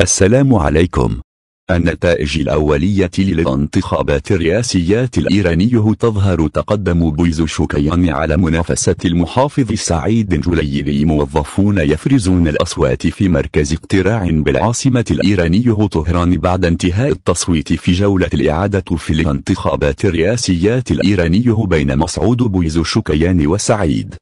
السلام عليكم النتائج الأولية للانتخابات الرئاسيات الإيرانية تظهر تقدم بويز شوكيان على منافسة المحافظ سعيد جليلي موظفون يفرزون الأصوات في مركز اقتراع بالعاصمة الإيرانية طهران بعد انتهاء التصويت في جولة الإعادة في الانتخابات الرئاسيات الإيرانية بين مسعود بويز شوكيان وسعيد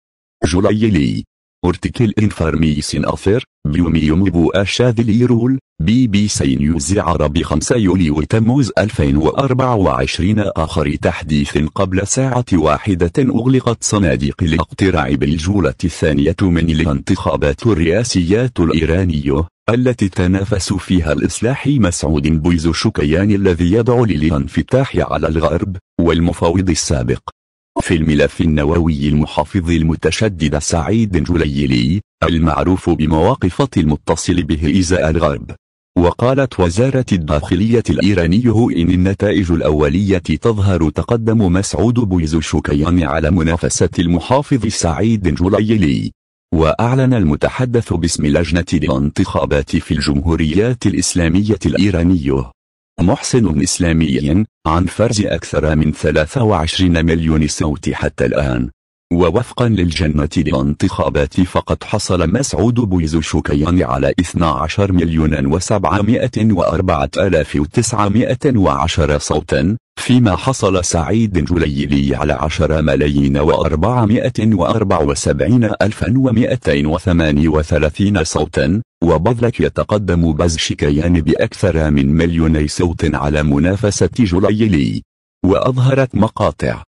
جليلي أرتكل إنفارميسين أثير بيوميوم بو اشاذ رول بي بي سي نيوز عربي 5 يوليو تموز 2024 آخر تحديث قبل ساعة واحدة أغلقت صناديق الاقتراع بالجولة الثانية من الانتخابات الرئاسيات الإيرانية التي تنافس فيها الإصلاحي مسعود بويز شكيان الذي يدعو للانفتاح على الغرب والمفاوض السابق في الملف النووي المحافظ المتشدد سعيد جليلي المعروف بمواقفة المتصل به إزاء الغرب وقالت وزارة الداخلية الإيرانية إن النتائج الأولية تظهر تقدم مسعود بوزوشوكيان على منافسة المحافظ سعيد جليلي وأعلن المتحدث باسم لجنة الانتخابات في الجمهوريات الإسلامية الإيرانية محسن إسلاميا عن فرز أكثر من 23 مليون صوت حتى الآن ووفقا للجنة الانتخابات فقد حصل مسعود بويز شوكيان على 12 مليون و 704 آلاف 910 صوتا فيما حصل سعيد جليلي على عشر ملايين وأربعمائة وأربع وسبعين ألفا ومائتين وثمان وثلاثين صوتا وبذلك يتقدم بزشكيان بأكثر من مليوني صوت على منافسة جليلي وأظهرت مقاطع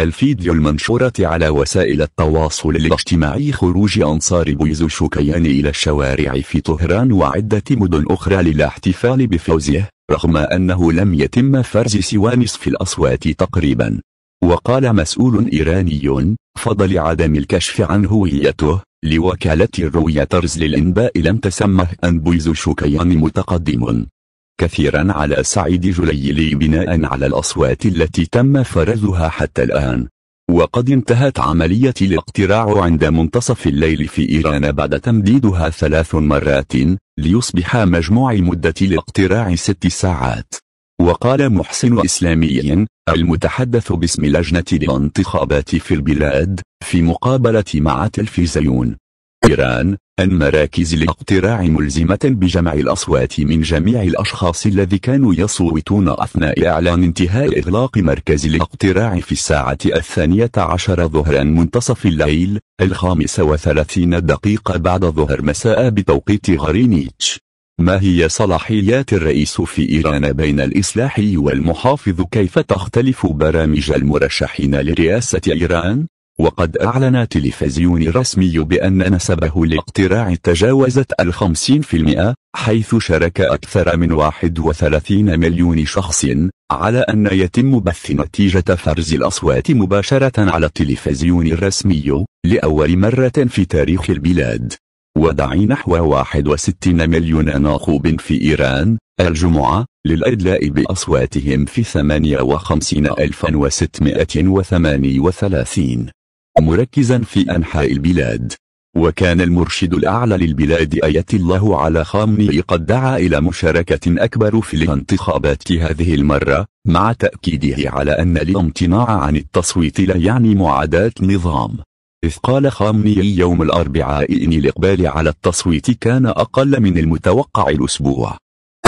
الفيديو المنشورة على وسائل التواصل الاجتماعي خروج أنصار بويز شكيان إلى الشوارع في طهران وعدة مدن أخرى للاحتفال بفوزه رغم أنه لم يتم فرز سوى نصف الأصوات تقريبا وقال مسؤول إيراني فضل عدم الكشف عن هويته لوكالة الرويترز للإنباء لم تسمه أنبويز شوكيان متقدم كثيرا على سعيد جليلي بناء على الأصوات التي تم فرزها حتى الآن وقد انتهت عملية الاقتراع عند منتصف الليل في إيران بعد تمديدها ثلاث مرات ليصبح مجموع مدة الاقتراع ست ساعات وقال محسن إسلامي المتحدث باسم لجنة الانتخابات في البلاد في مقابلة مع تلفزيون إيران المراكز الاقتراع ملزمة بجمع الأصوات من جميع الأشخاص الذي كانوا يصوتون أثناء إعلان انتهاء إغلاق مركز الاقتراع في الساعة الثانية عشر ظهرا منتصف الليل الخامس وثلاثين دقيقة بعد ظهر مساء بتوقيت غرينيتش ما هي صلاحيات الرئيس في إيران بين الإصلاحي والمحافظ كيف تختلف برامج المرشحين لرئاسة إيران؟ وقد أعلن تلفزيون رسمي بأن نسبه للاقتراع تجاوزت الخمسين في المئة حيث شارك أكثر من 31 مليون شخص على أن يتم بث نتيجة فرز الأصوات مباشرة على التلفزيون الرسمي لأول مرة في تاريخ البلاد ودعي نحو 61 مليون ناخب في إيران الجمعة للإدلاء بأصواتهم في 58638 مركزا في أنحاء البلاد وكان المرشد الأعلى للبلاد آية الله على خامنئي قد دعا إلى مشاركة أكبر في الانتخابات هذه المرة مع تأكيده على أن الامتناع عن التصويت لا يعني معاداة نظام إذ قال خامنئي يوم الأربعاء إن الإقبال على التصويت كان أقل من المتوقع الأسبوع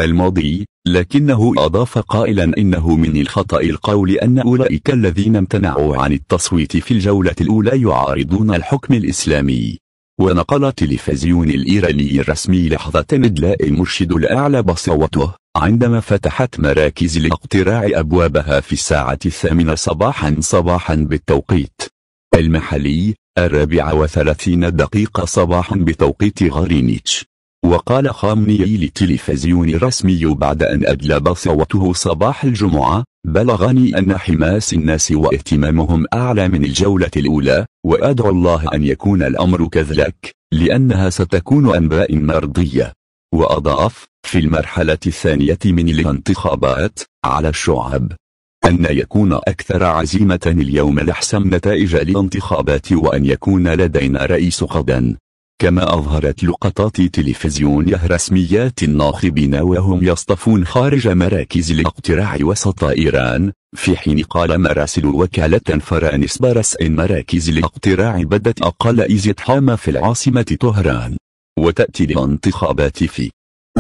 الماضي لكنه أضاف قائلا إنه من الخطأ القول أن أولئك الذين امتنعوا عن التصويت في الجولة الأولى يعارضون الحكم الإسلامي ونقل تلفزيون الإيراني الرسمي لحظة إدلاء المرشد الأعلى بصوته عندما فتحت مراكز الاقتراع أبوابها في الساعة الثامنة صباحا صباحا بالتوقيت المحلي الرابعة وثلاثين دقيقة صباحا بتوقيت غارينيتش وقال خامنئي للتلفزيون الرسمي بعد أن أدلب صوته صباح الجمعة بلغني أن حماس الناس واهتمامهم أعلى من الجولة الأولى وأدعو الله أن يكون الأمر كذلك لأنها ستكون أنباء مرضية وأضاف في المرحلة الثانية من الانتخابات على الشعب أن يكون أكثر عزيمة اليوم لحسم نتائج الانتخابات وأن يكون لدينا رئيس غدا كما أظهرت لقطات تلفزيون رسميات الناخبين وهم يصطفون خارج مراكز الاقتراع وسط إيران في حين قال مراسل وكالة فرانس بارس إن مراكز الاقتراع بدت أقل ازدحام في العاصمة طهران وتأتي الانتخابات في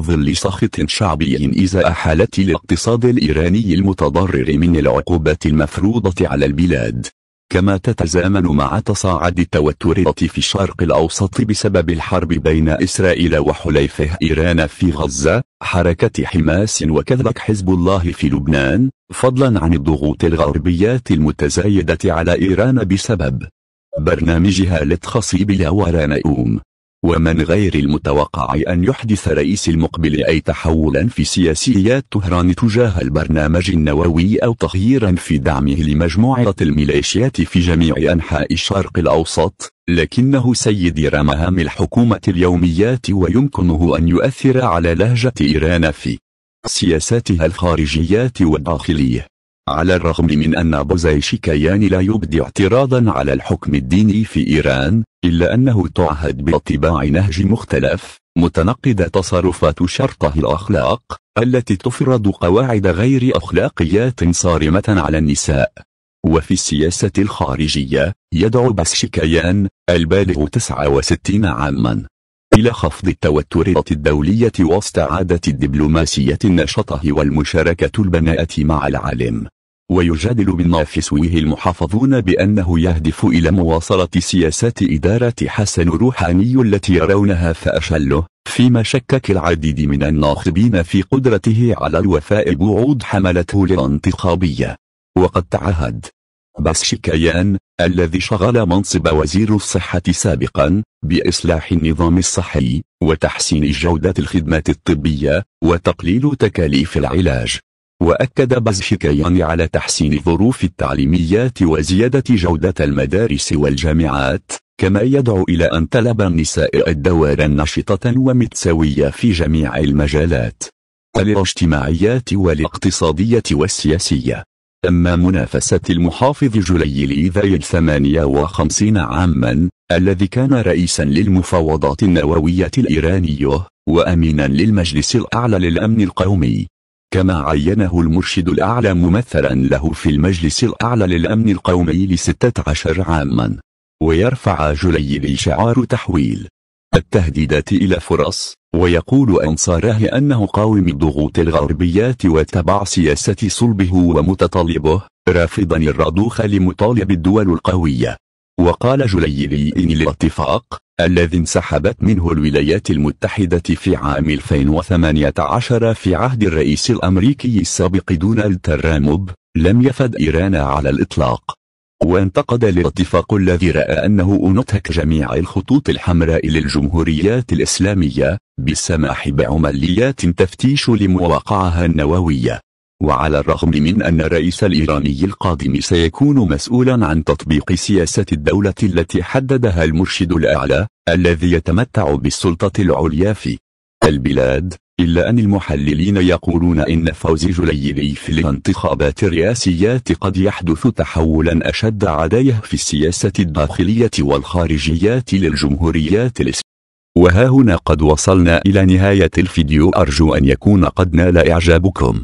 ظل سخط شعبي إذا أحالت الاقتصاد الإيراني المتضرر من العقوبات المفروضة على البلاد كما تتزامن مع تصاعد التوترات في الشرق الأوسط بسبب الحرب بين إسرائيل وحليفه إيران في غزة حركة حماس وكذلك حزب الله في لبنان فضلا عن الضغوط الغربيات المتزايدة على إيران بسبب برنامجها لتخصيب أوم ومن غير المتوقع أن يحدث رئيس المقبل أي تحولا في سياسيات طهران تجاه البرنامج النووي أو تغييرا في دعمه لمجموعة الميليشيات في جميع أنحاء الشرق الأوسط لكنه سيد رمهام الحكومة اليوميات ويمكنه أن يؤثر على لهجة إيران في سياساتها الخارجيات والداخلية على الرغم من أن بوزيشكيان لا يبدي اعتراضا على الحكم الديني في إيران إلا أنه تعهد باتباع نهج مختلف متنقد تصرفات شرطه الأخلاق التي تفرض قواعد غير أخلاقيات صارمة على النساء وفي السياسة الخارجية يدعو بسشكيان البالغ 69 عاما إلى خفض التوترات الدولية واستعادة الدبلوماسية النشطة والمشاركة البناءة مع العالم ويجادل بالنافسويه المحافظون بأنه يهدف إلى مواصلة سياسات إدارة حسن روحاني التي يرونها فأشله فيما شكك العديد من الناخبين في قدرته على الوفاء بوعود حملته الانتخابية وقد تعهد بسشكيان الذي شغل منصب وزير الصحة سابقا بإصلاح النظام الصحي وتحسين جودة الخدمات الطبية وتقليل تكاليف العلاج وأكد بزشكيان يعني على تحسين الظروف التعليميات وزيادة جودة المدارس والجامعات كما يدعو إلى أن تلعب النساء الدوار نشطة ومتساوية في جميع المجالات الاجتماعيات والاقتصادية والسياسية أما منافسة المحافظ جليلي الإيذاي الثمانية وخمسين عاما الذي كان رئيسا للمفاوضات النووية الإيرانية وأمينا للمجلس الأعلى للأمن القومي كما عينه المرشد الأعلى ممثلا له في المجلس الأعلى للأمن القومي لستة عشر عاما ويرفع جليل شعار تحويل التهديدات إلى فرص ويقول أنصاره أنه قاوم الضغوط الغربيات وتبع سياسة صلبه ومتطلبه رافضا الرضوخ لمطالب الدول القوية وقال جليلي إن الاتفاق الذي انسحبت منه الولايات المتحدة في عام 2018 في عهد الرئيس الأمريكي السابق دونالد ترامب لم يفد إيران على الإطلاق وانتقد الاتفاق الذي رأى أنه أنتهك جميع الخطوط الحمراء للجمهوريات الإسلامية بالسماح بعمليات تفتيش لمواقعها النووية وعلى الرغم من أن الرئيس الإيراني القادم سيكون مسؤولا عن تطبيق سياسة الدولة التي حددها المرشد الأعلى الذي يتمتع بالسلطة العليا في البلاد إلا أن المحللين يقولون إن فوز جليلي في الانتخابات الرئاسيات قد يحدث تحولا أشد عدايه في السياسة الداخلية والخارجيات للجمهوريات الإسلامية وها هنا قد وصلنا إلى نهاية الفيديو أرجو أن يكون قد نال إعجابكم